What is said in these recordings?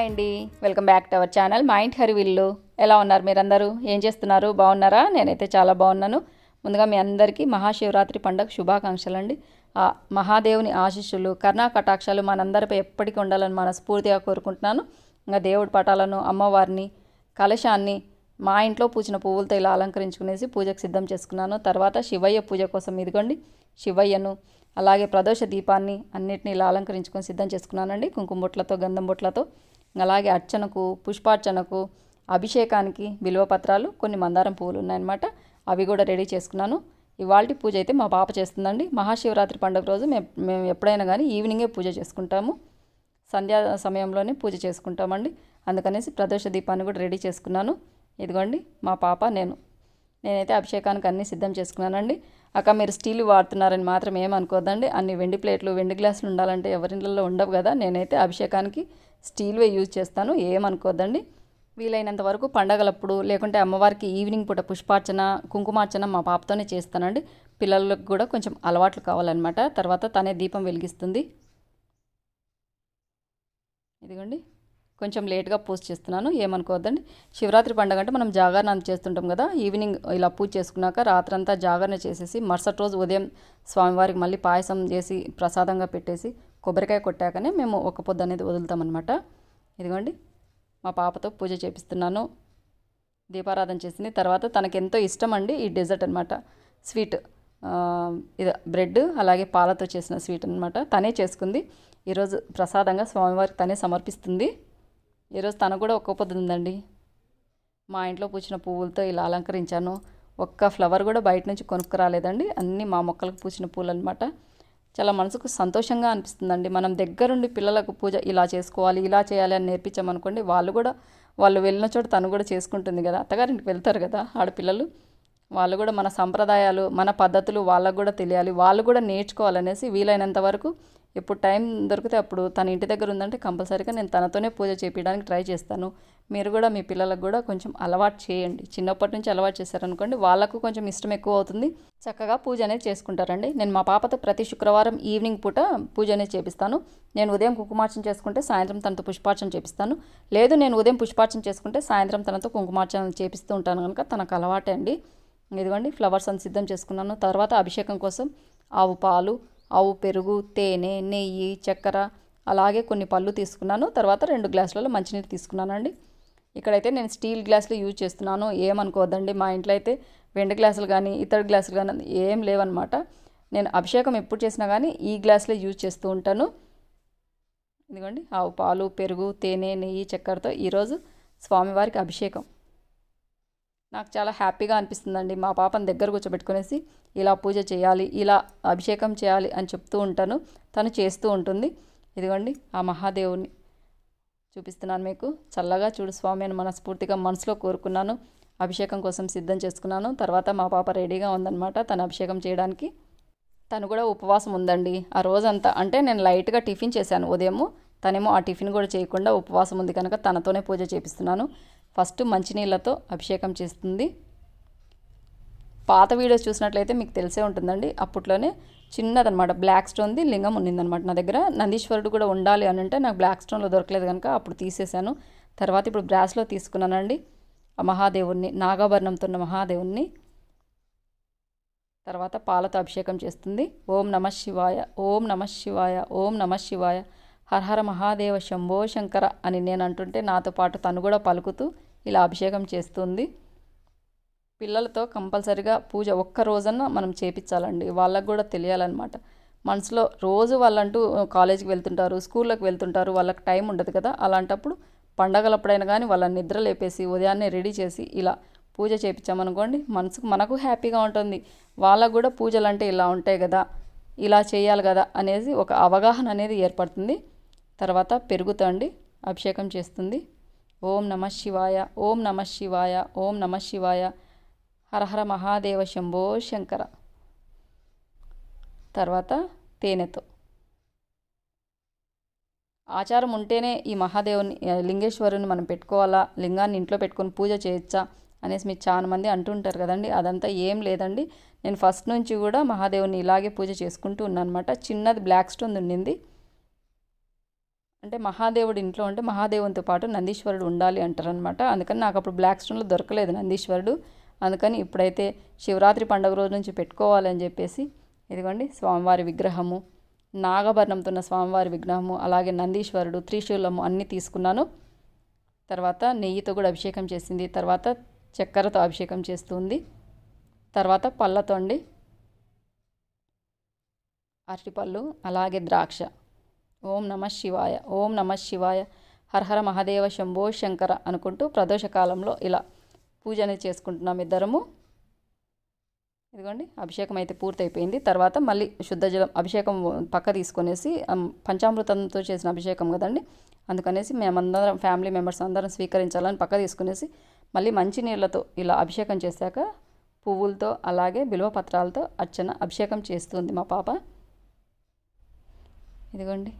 hi అండి welcome back to our channel మా ఇంటి హరివిల్లు ఎలా ఉన్నారు మీరందరూ ఏం చేస్తున్నారు బాగున్నారా నేనైతే చాలా బాగున్నాను ముందుగా మీ అందరికీ మహాశివరాత్రి పండుగ శుభాకాంక్షలు అండి మహాదేవుని ఆశీస్సులు కర్ణా కటాక్షాలు మనందరిపై ఎప్పటికీ ఉండాలని మనస్ఫూర్తిగా కోరుకుంటున్నాను ఇంకా దేవుడి పటాలను అమ్మవారిని కలశాన్ని మా ఇంట్లో పూసిన పువ్వులతో ఇలా అలంకరించుకునేసి పూజకు సిద్ధం చేసుకున్నాను తర్వాత శివయ్య పూజ కోసం ఇదిగోండి శివయ్యను అలాగే ప్రదోష దీపాన్ని అన్నిటినీ ఇలా అలంకరించుకొని సిద్ధం చేసుకున్నానండి కుంకుమ బొట్లతో గంధం బొట్లతో అలాగే అర్చనకు పుష్పార్చనకు అభిషేకానికి పత్రాలు కొన్ని మందారం పువ్వులు ఉన్నాయన్నమాట అవి కూడా రెడీ చేసుకున్నాను ఇవాళ పూజ అయితే మా పాప చేస్తుందండి మహాశివరాత్రి పండుగ రోజు మేము మేము ఎప్పుడైనా కానీ ఈవినింగే పూజ చేసుకుంటాము సంధ్యా సమయంలోనే పూజ చేసుకుంటామండి అందుకనేసి ప్రదోష దీపాన్ని కూడా రెడీ చేసుకున్నాను ఇదిగోండి మా పాప నేను నేనైతే అభిషేకానికి అన్నీ సిద్ధం చేసుకున్నానండి అక్క మీరు స్టీల్ వాడుతున్నారని మాత్రం ఏమనుకోద్దండి అన్ని వెండి ప్లేట్లు వెండి గ్లాసులు ఉండాలంటే ఎవరింట్లో ఉండవు కదా నేనైతే అభిషేకానికి స్టీల్వే యూజ్ చేస్తాను ఏమనుకోదండి వీలైనంత వరకు పండగలప్పుడు లేకుంటే అమ్మవారికి ఈవినింగ్ పూట పుష్పార్చన కుంకుమార్చన మా పాపతోనే చేస్తానండి పిల్లలకు కూడా కొంచెం అలవాట్లు కావాలన్నమాట తర్వాత తనే దీపం వెలిగిస్తుంది ఇదిగోండి కొంచెం లేట్గా పూజ చేస్తున్నాను ఏమనుకోవద్దండి శివరాత్రి పండుగ అంటే మనం జాగరణ చేస్తుంటాం కదా ఈవినింగ్ ఇలా పూజ చేసుకున్నాక రాత్రంతా జాగరణ చేసేసి మరుసటి రోజు ఉదయం స్వామివారికి మళ్ళీ పాయసం చేసి ప్రసాదంగా పెట్టేసి కొబ్బరికాయ కొట్టాకనే మేము ఒక పొద్దు అనేది వదులుతామన్నమాట ఇదిగోండి మా పాపతో పూజ చేపిస్తున్నాను దీపారాధన చేసింది తర్వాత తనకెంతో ఇష్టం అండి ఈ డెజర్ట్ అనమాట స్వీట్ ఇది బ్రెడ్ అలాగే పాలతో చేసిన స్వీట్ అనమాట తనే చేసుకుంది ఈరోజు ప్రసాదంగా స్వామివారికి తనే సమర్పిస్తుంది ఈరోజు తన కూడా ఒక్క ఉందండి మా ఇంట్లో పూసిన పువ్వులతో ఇలా అలంకరించాను ఒక్క ఫ్లవర్ కూడా బయట నుంచి కొనుక్కు రాలేదండి అన్నీ మా మొక్కలకు పూసిన పూలు అనమాట చాలా మనసుకు సంతోషంగా అనిపిస్తుందండి మనం దగ్గరుండి పిల్లలకు పూజ ఇలా చేసుకోవాలి ఇలా చేయాలి అని నేర్పించామనుకోండి వాళ్ళు కూడా వాళ్ళు వెళ్ళిన చోట తను కూడా చేసుకుంటుంది కదా అత్తగారింటికి వెళ్తారు కదా ఆడపిల్లలు వాళ్ళు కూడా మన సంప్రదాయాలు మన పద్ధతులు వాళ్ళకు కూడా తెలియాలి వాళ్ళు కూడా నేర్చుకోవాలనేసి వీలైనంత వరకు ఎప్పుడు టైం దొరికితే అప్పుడు తన ఇంటి దగ్గర ఉందంటే కంపల్సరీగా నేను తనతోనే పూజ చేపించడానికి ట్రై చేస్తాను మీరు కూడా మీ పిల్లలకు కూడా కొంచెం అలవాటు చేయండి చిన్నప్పటి నుంచి అలవాటు చేశారనుకోండి వాళ్ళకు కొంచెం ఇష్టం ఎక్కువ అవుతుంది చక్కగా పూజ అనేది చేసుకుంటారండి నేను మా పాపతో ప్రతి శుక్రవారం ఈవినింగ్ పూట పూజ అనేది చేపిస్తాను నేను ఉదయం కుంకుమార్చన చేసుకుంటే సాయంత్రం తనతో పుష్పార్చన చేపిస్తాను లేదు నేను ఉదయం పుష్పార్చన చేసుకుంటే సాయంత్రం తనతో కుంకుమార్చన చేపిస్తూ ఉంటాను కనుక తనకు అలవాటే అండి ఇదిగోండి ఫ్లవర్స్ అని సిద్ధం చేసుకున్నాను తర్వాత అభిషేకం కోసం ఆవు పాలు ఆవు పెరుగు తేనె నెయ్యి చక్కెర అలాగే కొన్ని పళ్ళు తీసుకున్నాను తర్వాత రెండు గ్లాసులలో మంచినీరు తీసుకున్నానండి ఇక్కడైతే నేను స్టీల్ గ్లాసులు యూజ్ చేస్తున్నాను ఏమనుకోవద్దండి మా ఇంట్లో అయితే వెండి గ్లాసులు కానీ ఇతర గ్లాసులు కానీ ఏం లేవన్నమాట నేను అభిషేకం ఎప్పుడు చేసినా కానీ ఈ గ్లాసులే యూజ్ చేస్తూ ఉంటాను ఎందుకండి ఆవు పాలు పెరుగు తేనె నెయ్యి చక్కెరతో ఈరోజు స్వామివారికి అభిషేకం నాకు చాలా హ్యాపీగా అనిపిస్తుందండి మా పాపను దగ్గర కూర్చోబెట్టుకునేసి ఇలా పూజ చేయాలి ఇలా అభిషేకం చేయాలి అని చెప్తూ ఉంటాను తను చేస్తూ ఉంటుంది ఇదిగోండి ఆ మహాదేవుని చూపిస్తున్నాను మీకు చల్లగా చూడు స్వామి అని మనస్ఫూర్తిగా మనసులో కోరుకున్నాను అభిషేకం కోసం సిద్ధం చేసుకున్నాను తర్వాత మా పాప రెడీగా ఉందనమాట తను అభిషేకం చేయడానికి తను కూడా ఉపవాసం ఉందండి ఆ రోజంతా అంటే నేను లైట్గా టిఫిన్ చేశాను ఉదయము తనేమో ఆ టిఫిన్ కూడా చేయకుండా ఉపవాసం ఉంది కనుక తనతోనే పూజ చేపిస్తున్నాను ఫస్ట్ మంచినీళ్ళతో అభిషేకం చేస్తుంది పాత వీడియోస్ చూసినట్లయితే మీకు తెలిసే ఉంటుందండి అప్పట్లోనే చిన్నదనమాట బ్లాక్ స్టోన్ది లింగం ఉన్నిందనమాట నా దగ్గర నందీశ్వరుడు కూడా ఉండాలి అని అంటే నాకు బ్లాక్ స్టోన్లో దొరకలేదు కనుక అప్పుడు తీసేశాను తర్వాత ఇప్పుడు బ్రాస్లో తీసుకున్నానండి ఆ మహాదేవుణ్ణి నాగాభరణంతో ఉన్న మహాదేవుణ్ణి తర్వాత పాలతో అభిషేకం చేస్తుంది ఓం నమ శివాయ ఓం నమ శివాయ ఓం నమ శివాయ హర మహాదేవ శంభో శంకర అని నేను అంటుంటే నాతో పాటు తను కూడా పలుకుతూ ఇలా అభిషేకం చేస్తుంది పిల్లలతో కంపల్సరిగా పూజ ఒక్క రోజన్న మనం చేపించాలండి వాళ్ళకు కూడా తెలియాలన్నమాట మనసులో రోజు వాళ్ళంటూ కాలేజీకి వెళ్తుంటారు స్కూళ్ళకి వెళ్తుంటారు వాళ్ళకి టైం ఉండదు కదా అలాంటప్పుడు పండగలప్పుడైనా కానీ వాళ్ళని నిద్ర లేపేసి ఉదయాన్నే రెడీ చేసి ఇలా పూజ చేయించామనుకోండి మనసుకు మనకు హ్యాపీగా ఉంటుంది వాళ్ళకు కూడా పూజలు అంటే ఇలా ఉంటాయి కదా ఇలా చేయాలి కదా అనేది ఒక అవగాహన అనేది ఏర్పడుతుంది తర్వాత పెరుగుతండి అభిషేకం చేస్తుంది ఓం నమ శివాయ ఓం నమ శివాయ ఓం నమ శివాయ హరహర మహాదేవ శంభో శంకర తర్వాత తేనెతో ఆచారం ఉంటేనే ఈ మహాదేవుని లింగేశ్వరుని మనం పెట్టుకోవాలా లింగాన్ని ఇంట్లో పెట్టుకొని పూజ చేయొచ్చా అనేసి మీరు చాలా మంది అంటుంటారు కదండి అదంతా ఏం లేదండి నేను ఫస్ట్ నుంచి కూడా మహాదేవుని ఇలాగే పూజ చేసుకుంటూ అనమాట చిన్నది బ్లాక్ స్టోన్ ఉండింది అంటే మహాదేవుడు ఇంట్లో ఉంటే మహాదేవునితో పాటు నందీశ్వరుడు ఉండాలి అంటారనమాట అందుకని నాకు అప్పుడు బ్లాక్ స్టోన్లో దొరకలేదు నందీశ్వరుడు అందుకని ఇప్పుడైతే శివరాత్రి పండుగ రోజు నుంచి పెట్టుకోవాలని చెప్పేసి ఇదిగోండి స్వామివారి విగ్రహము నాగభరణంతో ఉన్న స్వామివారి విగ్రహము అలాగే నందీశ్వరుడు త్రిశూలము అన్నీ తీసుకున్నాను తర్వాత నెయ్యితో కూడా అభిషేకం చేసింది తర్వాత చక్కెరతో అభిషేకం చేస్తుంది తర్వాత పళ్ళతో అండి అరటిపళ్ళు అలాగే ద్రాక్ష ఓం నమ శివాయ ఓం నమ శివాయ హర హర మహాదేవ శంభో శంకర అనుకుంటూ ప్రదోషకాలంలో కాలంలో ఇలా పూజ అనేది చేసుకుంటున్నాం ఇద్దరము ఇదిగోండి అభిషేకం అయితే పూర్తయిపోయింది తర్వాత మళ్ళీ శుద్ధ జలం అభిషేకం పక్క తీసుకునేసి పంచామృతంతో చేసిన అభిషేకం కదండి అందుకనేసి మేమందరం ఫ్యామిలీ మెంబర్స్ అందరం స్వీకరించాలని పక్క తీసుకునేసి మళ్ళీ మంచి నీళ్ళతో ఇలా అభిషేకం చేశాక పువ్వులతో అలాగే బిలువ పత్రాలతో అర్చన అభిషేకం చేస్తుంది మా పాప ఇదిగోండి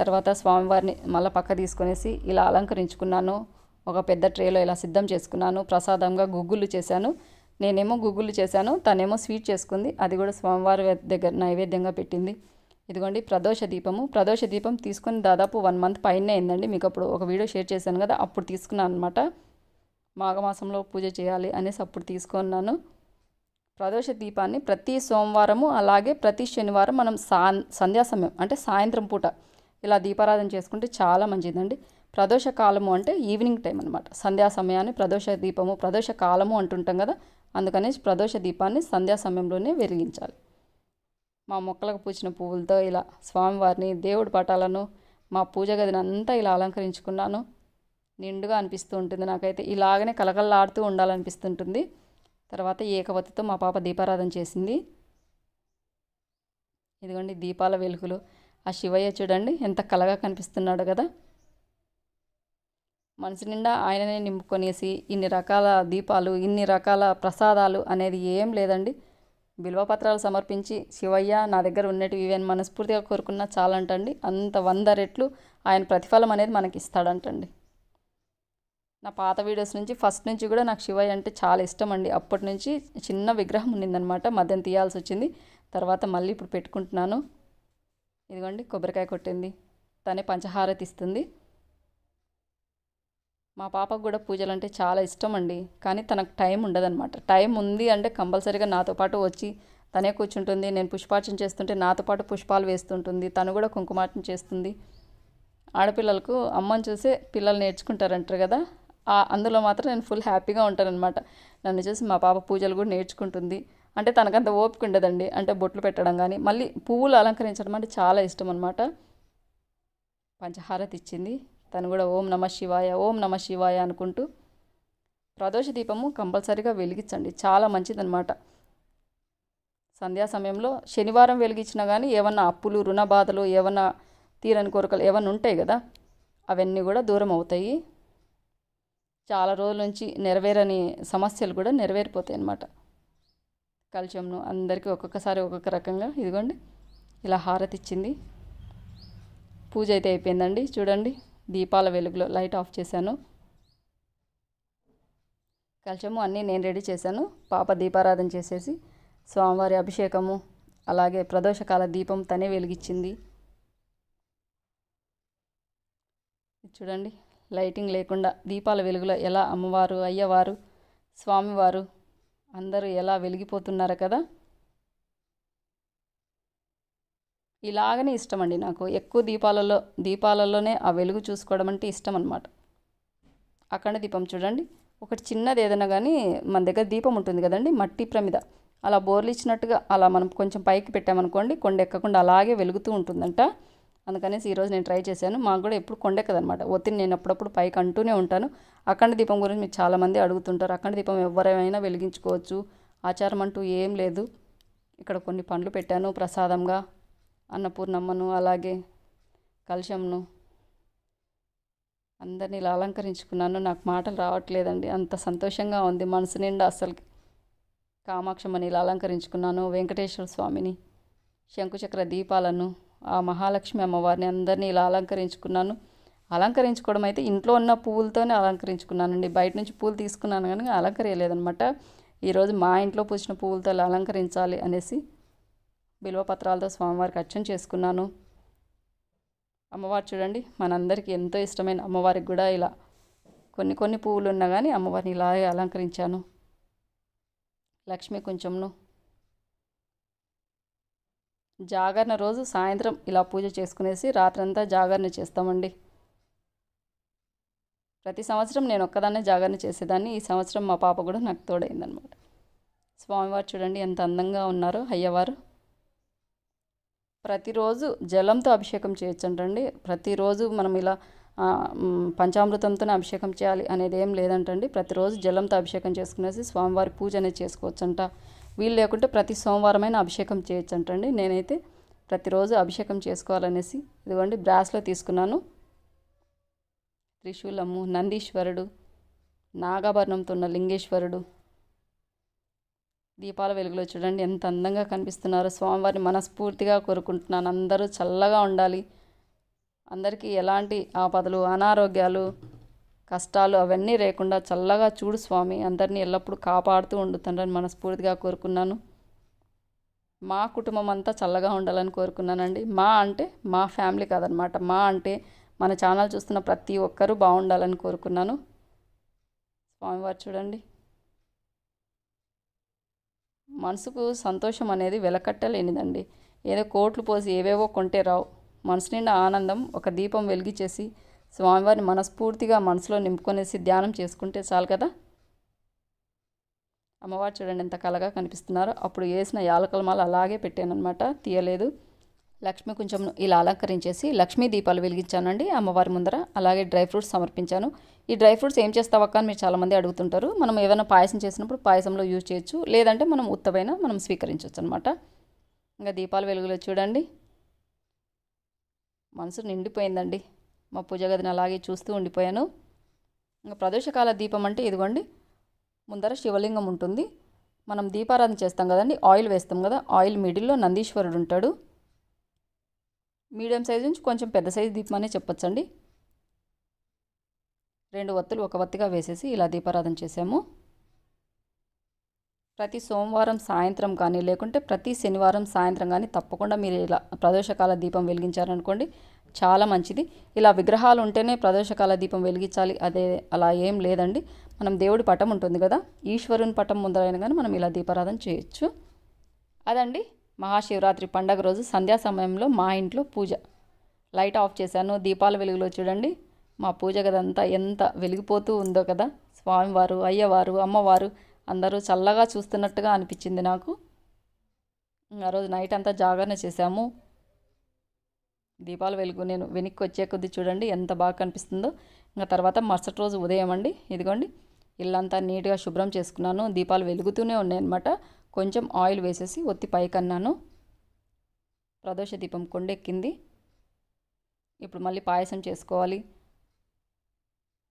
తర్వాత స్వామివారిని మళ్ళీ పక్క తీసుకునేసి ఇలా అలంకరించుకున్నాను ఒక పెద్ద ట్రేలో ఇలా సిద్ధం చేసుకున్నాను ప్రసాదంగా గుగ్గులు చేశాను నేనేమో గుగ్గులు చేశాను తనేమో స్వీట్ చేసుకుంది అది కూడా స్వామివారి దగ్గర నైవేద్యంగా పెట్టింది ఇదిగోండి ప్రదోష దీపము ప్రదోష దీపం తీసుకుని దాదాపు వన్ మంత్ పైన అయిందండి మీకు అప్పుడు ఒక వీడియో షేర్ చేశాను కదా అప్పుడు తీసుకున్నాను అనమాట మాఘమాసంలో పూజ చేయాలి అనేసి అప్పుడు తీసుకున్నాను ప్రదోష దీపాన్ని ప్రతి సోమవారము అలాగే ప్రతి శనివారం మనం సా సంధ్యా సమయం అంటే సాయంత్రం పూట ఇలా దీపారాధన చేసుకుంటే చాలా మంచిదండి ప్రదోష కాలము అంటే ఈవినింగ్ టైం అనమాట సంధ్యా సమయాన్ని ప్రదోష దీపము ప్రదోష కాలము అంటుంటాం కదా అందుకనేసి ప్రదోష దీపాన్ని సంధ్యా సమయంలోనే వెలిగించాలి మా మొక్కలకు పూచిన పువ్వులతో ఇలా స్వామివారిని దేవుడి పటాలను మా పూజ గదిని అంతా ఇలా అలంకరించుకున్నాను నిండుగా అనిపిస్తూ ఉంటుంది నాకైతే ఇలాగనే కలకల్లాడుతూ ఉండాలనిపిస్తుంటుంది తర్వాత ఏకవతితో మా పాప దీపారాధన చేసింది ఇదిగోండి దీపాల వెలుగులు ఆ శివయ్య చూడండి ఎంత కలగా కనిపిస్తున్నాడు కదా మనసు నిండా ఆయననే నింపుకొనేసి ఇన్ని రకాల దీపాలు ఇన్ని రకాల ప్రసాదాలు అనేది ఏం లేదండి బిల్వపత్రాలు సమర్పించి శివయ్య నా దగ్గర ఉన్నట్టు ఇవన్నీ మనస్ఫూర్తిగా కోరుకున్నా చాలంటండి అంత వంద రెట్లు ఆయన ప్రతిఫలం అనేది మనకి ఇస్తాడంటండి నా పాత వీడియోస్ నుంచి ఫస్ట్ నుంచి కూడా నాకు శివయ్య అంటే చాలా ఇష్టం అండి అప్పటి నుంచి చిన్న విగ్రహం ఉండిందనమాట మద్యం తీయాల్సి వచ్చింది తర్వాత మళ్ళీ ఇప్పుడు పెట్టుకుంటున్నాను ఇదిగోండి కొబ్బరికాయ కొట్టింది తనే పంచహారతి ఇస్తుంది మా పాపకు కూడా పూజలు అంటే చాలా ఇష్టం అండి కానీ తనకు టైం ఉండదన్నమాట టైం ఉంది అంటే కంపల్సరీగా నాతో పాటు వచ్చి తనే కూర్చుంటుంది నేను పుష్పార్చన చేస్తుంటే నాతో పాటు పుష్పాలు వేస్తుంటుంది తను కూడా కుంకుమార్చన చేస్తుంది ఆడపిల్లలకు అమ్మని చూసే పిల్లలు నేర్చుకుంటారంటారు కదా అందులో మాత్రం నేను ఫుల్ హ్యాపీగా ఉంటానన్నమాట నన్ను చూసి మా పాప పూజలు కూడా నేర్చుకుంటుంది అంటే తనకంత ఓపిక ఉండదండి అంటే బొట్లు పెట్టడం కానీ మళ్ళీ పువ్వులు అలంకరించడం అంటే చాలా ఇష్టం అనమాట పంచహారతి ఇచ్చింది తను కూడా ఓం నమ శివాయ ఓం నమ శివాయ అనుకుంటూ ప్రదోష దీపము కంపల్సరీగా వెలిగించండి చాలా మంచిదనమాట సంధ్యా సమయంలో శనివారం వెలిగించినా కానీ ఏమన్నా అప్పులు రుణ బాధలు ఏమన్నా తీరని కోరికలు ఏమన్నా ఉంటాయి కదా అవన్నీ కూడా దూరం అవుతాయి చాలా రోజుల నుంచి నెరవేరని సమస్యలు కూడా నెరవేరిపోతాయి అన్నమాట కలశంను అందరికీ ఒక్కొక్కసారి ఒక్కొక్క రకంగా ఇదిగోండి ఇలా హారతి ఇచ్చింది పూజ అయితే అయిపోయిందండి చూడండి దీపాల వెలుగులో లైట్ ఆఫ్ చేశాను కలశము అన్నీ నేను రెడీ చేశాను పాప దీపారాధన చేసేసి స్వామివారి అభిషేకము అలాగే ప్రదోషకాల దీపం తనే వెలిగించింది చూడండి లైటింగ్ లేకుండా దీపాల వెలుగులో ఎలా అమ్మవారు అయ్యవారు స్వామివారు అందరూ ఎలా వెలిగిపోతున్నారు కదా ఇలాగనే ఇష్టం అండి నాకు ఎక్కువ దీపాలలో దీపాలలోనే ఆ వెలుగు చూసుకోవడం అంటే ఇష్టం అనమాట అక్కడ దీపం చూడండి ఒకటి చిన్నది ఏదైనా కానీ మన దగ్గర దీపం ఉంటుంది కదండి మట్టి ప్రమిద అలా బోర్లు ఇచ్చినట్టుగా అలా మనం కొంచెం పైకి పెట్టామనుకోండి కొండ ఎక్కకుండా అలాగే వెలుగుతూ ఉంటుందంట అందుకనేసి ఈరోజు నేను ట్రై చేశాను మాకు కూడా ఎప్పుడు కొండెక్కదనమాట ఒత్తిడి నేను అప్పుడప్పుడు పైకి అంటూనే ఉంటాను అఖండ దీపం గురించి మీరు చాలామంది అడుగుతుంటారు అఖండ దీపం ఎవరైనా వెలిగించుకోవచ్చు ఆచారం అంటూ ఏం లేదు ఇక్కడ కొన్ని పండ్లు పెట్టాను ప్రసాదంగా అన్నపూర్ణమ్మను అలాగే కలశంను అందరినీ ఇలా అలంకరించుకున్నాను నాకు మాటలు రావట్లేదండి అంత సంతోషంగా ఉంది మనసు నిండా అసలు కామాక్షమ్మని ఇలా అలంకరించుకున్నాను వెంకటేశ్వర స్వామిని శంకుచక్ర దీపాలను ఆ మహాలక్ష్మి అమ్మవారిని అందరినీ ఇలా అలంకరించుకున్నాను అలంకరించుకోవడం అయితే ఇంట్లో ఉన్న పువ్వులతోనే అలంకరించుకున్నానండి బయట నుంచి పూలు తీసుకున్నాను కానీ అలంకరించలేదనమాట ఈరోజు మా ఇంట్లో పూసిన పువ్వులతో అలంకరించాలి అనేసి బిల్వపత్రాలతో స్వామివారికి అర్చన చేసుకున్నాను అమ్మవారు చూడండి మనందరికీ ఎంతో ఇష్టమైన అమ్మవారికి కూడా ఇలా కొన్ని కొన్ని పువ్వులు ఉన్నా కానీ అమ్మవారిని ఇలాగే అలంకరించాను లక్ష్మి కొంచెంను జాగరణ రోజు సాయంత్రం ఇలా పూజ చేసుకునేసి రాత్రంతా జాగరణ చేస్తామండి ప్రతి సంవత్సరం నేను ఒక్కదాన్నే జాగరణ చేసేదాన్ని ఈ సంవత్సరం మా పాప కూడా నాకు తోడైందనమాట స్వామివారు చూడండి ఎంత అందంగా ఉన్నారో అయ్యవారు ప్రతిరోజు జలంతో అభిషేకం చేయొచ్చంటండి ప్రతిరోజు మనం ఇలా పంచామృతంతోనే అభిషేకం చేయాలి అనేది ఏం లేదంటండి ప్రతిరోజు జలంతో అభిషేకం చేసుకునేసి స్వామివారి పూజ అనేది చేసుకోవచ్చంట వీలు లేకుంటే ప్రతి సోమవారమైన అభిషేకం చేయొచ్చంటండి నేనైతే ప్రతిరోజు అభిషేకం చేసుకోవాలనేసి ఇదిగోండి బ్రాస్లో తీసుకున్నాను త్రిశూలము నందీశ్వరుడు నాగాభరణంతో ఉన్న లింగేశ్వరుడు దీపాల వెలుగులో చూడండి ఎంత అందంగా కనిపిస్తున్నారు స్వామివారిని మనస్ఫూర్తిగా కోరుకుంటున్నాను అందరూ చల్లగా ఉండాలి అందరికీ ఎలాంటి ఆపదలు అనారోగ్యాలు కష్టాలు అవన్నీ లేకుండా చల్లగా చూడు స్వామి అందరినీ ఎల్లప్పుడూ కాపాడుతూ ఉండుతుండని మనస్ఫూర్తిగా కోరుకున్నాను మా కుటుంబం అంతా చల్లగా ఉండాలని కోరుకున్నానండి మా అంటే మా ఫ్యామిలీ కాదనమాట మా అంటే మన ఛానల్ చూస్తున్న ప్రతి ఒక్కరూ బాగుండాలని కోరుకున్నాను స్వామివారు చూడండి మనసుకు సంతోషం అనేది వెలకట్టలేనిదండి ఏదో కోట్లు పోసి ఏవేవో కొంటే రావు మనసు నిండా ఆనందం ఒక దీపం వెలిగిచేసి స్వామివారిని మనస్ఫూర్తిగా మనసులో నింపుకొనేసి ధ్యానం చేసుకుంటే చాలు కదా అమ్మవారు చూడండి ఎంత కలగా కనిపిస్తున్నారు అప్పుడు వేసిన యాలకలమాలు మాల అలాగే పెట్టానమాట తీయలేదు లక్ష్మి కొంచెం ఇలా అలంకరించేసి లక్ష్మీ దీపాలు వెలిగించానండి అమ్మవారి ముందర అలాగే డ్రై ఫ్రూట్స్ సమర్పించాను ఈ డ్రై ఫ్రూట్స్ ఏం చేస్తావక్క అని మీరు చాలామంది అడుగుతుంటారు మనం ఏదైనా పాయసం చేసినప్పుడు పాయసంలో యూజ్ చేయొచ్చు లేదంటే మనం ఉత్తమైన మనం స్వీకరించవచ్చు అనమాట ఇంకా దీపాలు వెలుగులో చూడండి మనసు నిండిపోయిందండి మా పూజ గదిని అలాగే చూస్తూ ఉండిపోయాను ఇంకా ప్రదోషకాల దీపం అంటే ఇదిగోండి ముందర శివలింగం ఉంటుంది మనం దీపారాధన చేస్తాం కదండి ఆయిల్ వేస్తాం కదా ఆయిల్ మిడిల్లో నందీశ్వరుడు ఉంటాడు మీడియం సైజు నుంచి కొంచెం పెద్ద సైజు దీపమనే చెప్పొచ్చండి రెండు వత్తులు ఒక వత్తిగా వేసేసి ఇలా దీపారాధన చేసాము ప్రతి సోమవారం సాయంత్రం కానీ లేకుంటే ప్రతి శనివారం సాయంత్రం కానీ తప్పకుండా మీరు ఇలా ప్రదోషకాల దీపం వెలిగించారనుకోండి చాలా మంచిది ఇలా విగ్రహాలు ఉంటేనే ప్రదోషకాల దీపం వెలిగించాలి అదే అలా ఏం లేదండి మనం దేవుడి పటం ఉంటుంది కదా ఈశ్వరుని పటం ముందరైన కానీ మనం ఇలా దీపారాధన చేయొచ్చు అదండి మహాశివరాత్రి పండగ రోజు సంధ్యా సమయంలో మా ఇంట్లో పూజ లైట్ ఆఫ్ చేశాను దీపాల వెలుగులో చూడండి మా పూజ గదంతా ఎంత వెలిగిపోతూ ఉందో కదా స్వామివారు అయ్యవారు అమ్మవారు అందరూ చల్లగా చూస్తున్నట్టుగా అనిపించింది నాకు ఆ రోజు నైట్ అంతా జాగరణ చేశాము దీపాలు వెలుగు నేను వెనక్కి వచ్చే కొద్దీ చూడండి ఎంత బాగా కనిపిస్తుందో ఇంకా తర్వాత మరుసటి రోజు ఉదయం అండి ఇదిగోండి ఇల్లంతా నీట్గా శుభ్రం చేసుకున్నాను దీపాలు వెలుగుతూనే ఉన్నాయి అనమాట కొంచెం ఆయిల్ వేసేసి ఒత్తి పైకన్నాను ప్రదోష దీపం కొండెక్కింది ఇప్పుడు మళ్ళీ పాయసం చేసుకోవాలి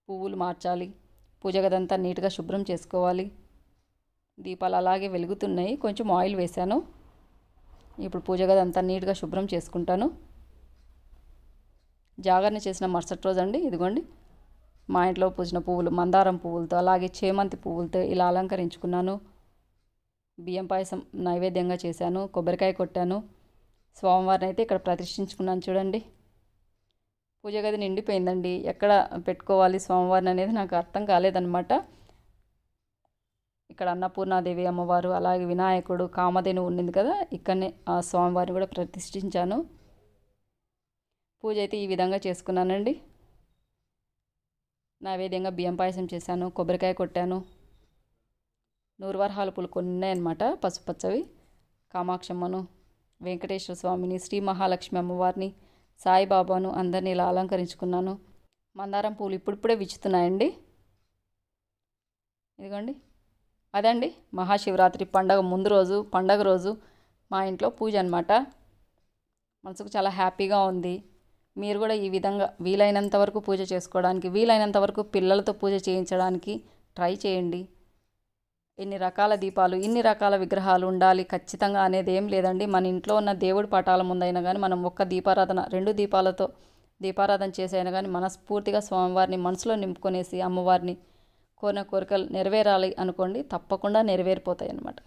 పువ్వులు మార్చాలి పూజ గదంతా నీట్గా శుభ్రం చేసుకోవాలి దీపాలు అలాగే వెలుగుతున్నాయి కొంచెం ఆయిల్ వేశాను ఇప్పుడు పూజ గదంతా నీట్గా శుభ్రం చేసుకుంటాను జాగరణ చేసిన మరుసటి రోజండి ఇదిగోండి మా ఇంట్లో పూసిన పువ్వులు మందారం పువ్వులతో అలాగే చేమంతి పువ్వులతో ఇలా అలంకరించుకున్నాను బియ్యం పాయసం నైవేద్యంగా చేశాను కొబ్బరికాయ కొట్టాను స్వామివారిని అయితే ఇక్కడ ప్రతిష్ఠించుకున్నాను చూడండి పూజ గది నిండిపోయిందండి ఎక్కడ పెట్టుకోవాలి స్వామివారిని అనేది నాకు అర్థం కాలేదనమాట ఇక్కడ అన్నపూర్ణాదేవి అమ్మవారు అలాగే వినాయకుడు కామధేను ఉండింది కదా ఇక్కడనే ఆ స్వామివారిని కూడా ప్రతిష్ఠించాను పూజ అయితే ఈ విధంగా చేసుకున్నానండి నైవేద్యంగా బియ్యం పాయసం చేశాను కొబ్బరికాయ కొట్టాను నూరువర్హాల పూలు కొన్ని ఉన్నాయన్నమాట పసుపచ్చవి కామాక్షమ్మను వెంకటేశ్వర స్వామిని శ్రీ మహాలక్ష్మి అమ్మవారిని సాయిబాబాను అందరినీ ఇలా అలంకరించుకున్నాను మందారం పూలు ఇప్పుడిప్పుడే విచ్చుతున్నాయండి ఇదిగోండి అదండి మహాశివరాత్రి పండగ ముందు రోజు పండగ రోజు మా ఇంట్లో పూజ అనమాట మనసుకు చాలా హ్యాపీగా ఉంది మీరు కూడా ఈ విధంగా వీలైనంత వరకు పూజ చేసుకోవడానికి వీలైనంత వరకు పిల్లలతో పూజ చేయించడానికి ట్రై చేయండి ఎన్ని రకాల దీపాలు ఇన్ని రకాల విగ్రహాలు ఉండాలి ఖచ్చితంగా అనేది ఏం లేదండి మన ఇంట్లో ఉన్న దేవుడి పటాల ముందైనా కానీ మనం ఒక్క దీపారాధన రెండు దీపాలతో దీపారాధన చేసైనా కానీ మనస్ఫూర్తిగా స్వామివారిని మనసులో నింపుకొనేసి అమ్మవారిని కోరిన కోరికలు నెరవేరాలి అనుకోండి తప్పకుండా నెరవేరిపోతాయి అన్నమాట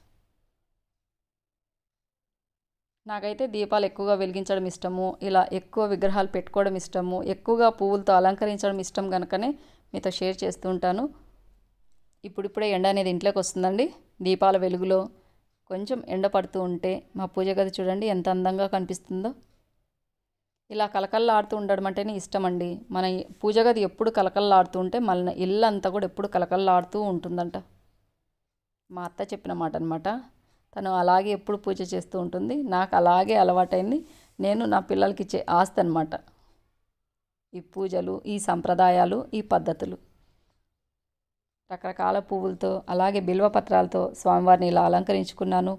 నాకైతే దీపాలు ఎక్కువగా వెలిగించడం ఇష్టము ఇలా ఎక్కువ విగ్రహాలు పెట్టుకోవడం ఇష్టము ఎక్కువగా పువ్వులతో అలంకరించడం ఇష్టం కనుకనే మీతో షేర్ చేస్తూ ఉంటాను ఇప్పుడిప్పుడే ఎండ అనేది ఇంట్లోకి వస్తుందండి దీపాల వెలుగులో కొంచెం ఎండ పడుతూ ఉంటే మా పూజ గది చూడండి ఎంత అందంగా కనిపిస్తుందో ఇలా కలకల్లాడుతూ ఉండడం అంటేనే ఇష్టం అండి మన పూజ గది ఎప్పుడు కలకల్లాడుతూ ఉంటే మన ఇల్లు అంతా కూడా ఎప్పుడు కలకల్లాడుతూ ఉంటుందంట మా అత్త చెప్పిన మాట అనమాట తను అలాగే ఎప్పుడు పూజ చేస్తూ ఉంటుంది నాకు అలాగే అలవాటైంది నేను నా పిల్లలకి ఇచ్చే ఆస్తి అనమాట ఈ పూజలు ఈ సంప్రదాయాలు ఈ పద్ధతులు రకరకాల పువ్వులతో అలాగే బిల్వపత్రాలతో స్వామివారిని ఇలా అలంకరించుకున్నాను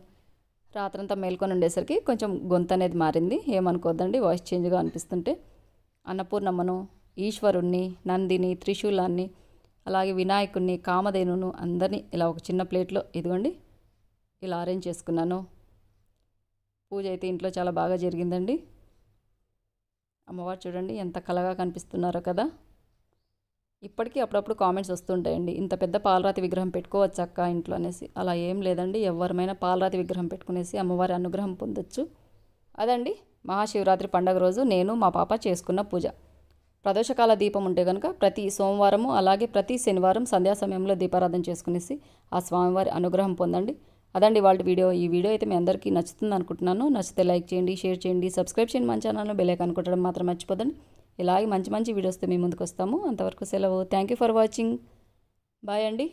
రాత్రంతా మేల్కొని ఉండేసరికి కొంచెం గొంతు అనేది మారింది ఏమనుకోద్దండి వాయిస్ చేంజ్గా అనిపిస్తుంటే అన్నపూర్ణమ్మను ఈశ్వరుణ్ణి నందిని త్రిశూలాన్ని అలాగే వినాయకుణ్ణి కామధేనును అందరినీ ఇలా ఒక చిన్న ప్లేట్లో ఇదిగోండి ఇలా అరేంజ్ చేసుకున్నాను పూజ అయితే ఇంట్లో చాలా బాగా జరిగిందండి అమ్మవారు చూడండి ఎంత కలగా కనిపిస్తున్నారో కదా ఇప్పటికీ అప్పుడప్పుడు కామెంట్స్ వస్తుంటాయండి ఇంత పెద్ద పాలరాతి విగ్రహం పెట్టుకోవచ్చు అక్క ఇంట్లో అనేసి అలా ఏం లేదండి ఎవరిమైనా పాలరాతి విగ్రహం పెట్టుకునేసి అమ్మవారి అనుగ్రహం పొందొచ్చు అదండి మహాశివరాత్రి పండగ రోజు నేను మా పాప చేసుకున్న పూజ ప్రదోషకాల దీపం ఉంటే కనుక ప్రతి సోమవారము అలాగే ప్రతి శనివారం సంధ్యా సమయంలో దీపారాధన చేసుకునేసి ఆ స్వామివారి అనుగ్రహం పొందండి అదండి వాళ్ళ వీడియో ఈ వీడియో అయితే మీ అందరికీ నచ్చుతుంది అనుకుంటున్నాను నచ్చితే లైక్ చేయండి షేర్ చేయండి సబ్స్క్రైబ్ చేయండి మన ఛానల్లో బెల్ అనుకుంటడం మాత్రం మర్చిపోదండి ఇలాగే మంచి మంచి వీడియోస్తో మేము ముందుకు వస్తాము అంతవరకు సెలవు thank you for watching bye అండి